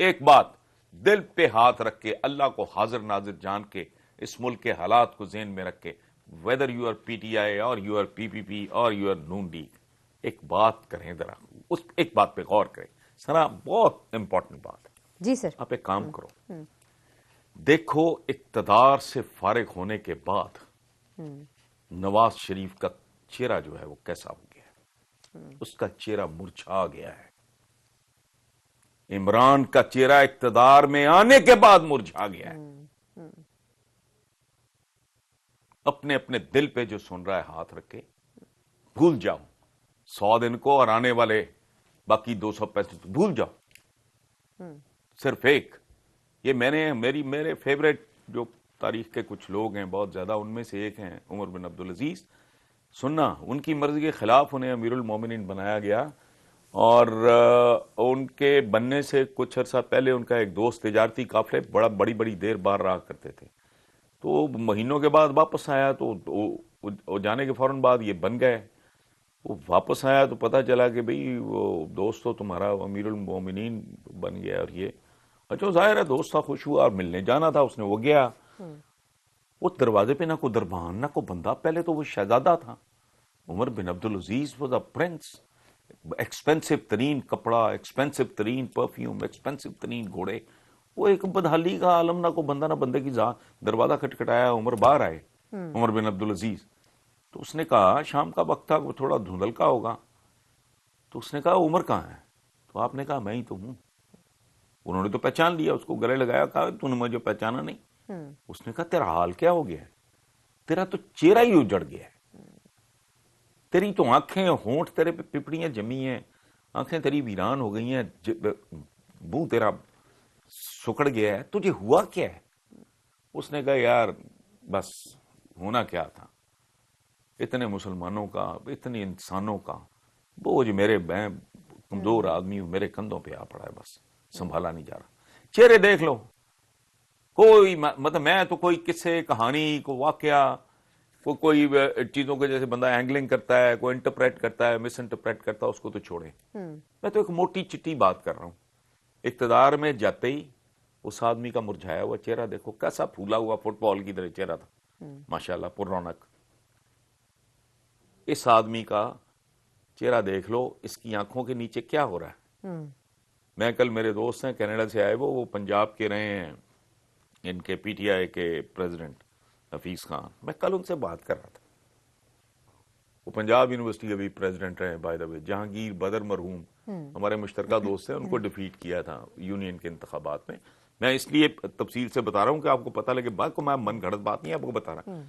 एक बात दिल पे हाथ रख के अल्लाह को हाजिर नाजिर जान के इस मुल्क के हालात को जेन में रख के वेदर यू आर पीटीआई और you are P P P और यू आर नून लीग एक बात करें जरा उस एक बात पे गौर करें सरा बहुत इंपॉर्टेंट बात है जी सर आप एक काम हम्म। करो हम्म। देखो इकतदार से फारिग होने के बाद हम्म। नवाज शरीफ का चेहरा जो है वो कैसा हो गया है उसका चेहरा मुरछा गया है इमरान का चेहरा इकतदार में आने के बाद मुरझा गया है हम्म, हम्म। अपने अपने दिल पे जो सुन रहा है हाथ रखे भूल जाओ सौ दिन को और आने वाले बाकी दो सौ पैंसठ तो भूल जाओ हम्म। सिर्फ एक ये मैंने मेरी मेरे फेवरेट जो तारीख के कुछ लोग हैं बहुत ज़्यादा उनमें से एक हैं उमर बिन अब्दुल अजीज़ सुनना उनकी मर्जी के खिलाफ उन्हें अमीरुल मोमिनिन बनाया गया और उनके बनने से कुछ अर्सा पहले उनका एक दोस्त तजारती काफले बड़ा बड़ी बड़ी देर बार रहा करते थे तो महीनों के बाद वापस आया तो वो जाने के फ़ौर बाद ये बन गए वो वापस आया तो पता चला कि भाई वो दोस्त तो तुम्हारा अमीरमिन बन गया और ये अच्छा ज़ाहिर है दोस्त था खुश हुआ और मिलने जाना था उसने वो गया हम्म। वो दरवाजे पे ना को दरबान ना को बंदा पहले तो वो शहजादा था Umar bin Abdul Aziz was a prince expensive तरीन कपड़ा एक्सपेंसिव तरीन परफ्यूम एक्सपेंसिव तरीन घोड़े वो एक बदहाली का आलम ना को बंदा ना बंदे की जहाँ दरवाजा खटखटाया उमर बाहर आए उमर बिन अब्दुल अजीज तो उसने कहा शाम का वक्त था वो थोड़ा धुंधल का होगा तो उसने कहा उमर कहाँ है तो आपने कहा मैं ही तो हूँ उन्होंने तो पहचान लिया उसको गले लगाया कहा तूने मुझे पहचाना नहीं उसने कहा तेरा हाल क्या हो गया है तेरा तो चेहरा ही उजड़ गया है तेरी तो आंखें होंठ तेरे पे पिपड़ियां जमी हैं आंखें तेरी वीरान हो गई हैं मुंह तेरा सुकड़ गया है तुझे हुआ क्या है उसने कहा यार बस होना क्या था इतने मुसलमानों का इतने इंसानों का बोझ मेरे मैं कमजोर हम्म। आदमी हूं मेरे कंधों पे आ पड़ा है बस संभाला नहीं जा रहा चेहरे देख लो कोई मतलब मैं तो कोई किस्से कहानी को वाकया वो कोई चीजों को जैसे बंदा एंगलिंग करता है कोई इंटरप्रेट करता है मिस इंटरप्रेट करता है उसको तो छोड़े हम्म। मैं तो एक मोटी चिट्टी बात कर रहा हूँ इकतदार में जाते ही उस आदमी का मुरझाया हुआ चेहरा देखो कैसा फूला हुआ फुटबॉल की तरह चेहरा था हम्म। माशाला पुरौनक इस आदमी का चेहरा देख लो इसकी आंखों के नीचे क्या हो रहा है हम्म। मैं कल मेरे दोस्त हैं कनाडा से आए वो वो पंजाब के रहे हैं इनके पीटीआई के प्रेसिडेंट नफीस खान मैं कल उनसे बात कर रहा था वो पंजाब यूनिवर्सिटी के भी प्रेसिडेंट रहे बाय द वे जहांगीर बदर मरहूम हम्म। हमारे मुश्तर दोस्त हैं उनको डिफीट किया था यूनियन के इंतबात में मैं इसलिए तफसील से बता रहा हूँ कि आपको पता लगे बात को मैं मन घड़त बात नहीं आपको बता रहा हम्म।